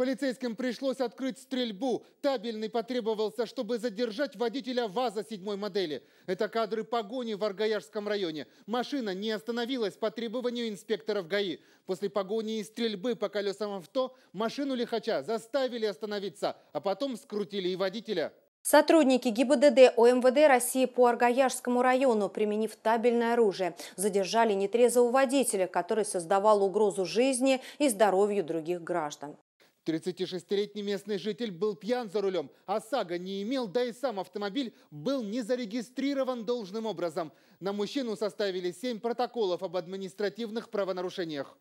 Полицейским пришлось открыть стрельбу. Табельный потребовался, чтобы задержать водителя ВАЗа седьмой модели. Это кадры погони в Аргаярском районе. Машина не остановилась по требованию инспекторов ГАИ. После погони и стрельбы по колесам авто машину лихача заставили остановиться, а потом скрутили и водителя. Сотрудники ГИБДД ОМВД России по Аргаяжскому району, применив табельное оружие, задержали нетрезвого водителя, который создавал угрозу жизни и здоровью других граждан. 36-летний местный житель был пьян за рулем, а САГА не имел, да и сам автомобиль был не зарегистрирован должным образом. На мужчину составили 7 протоколов об административных правонарушениях.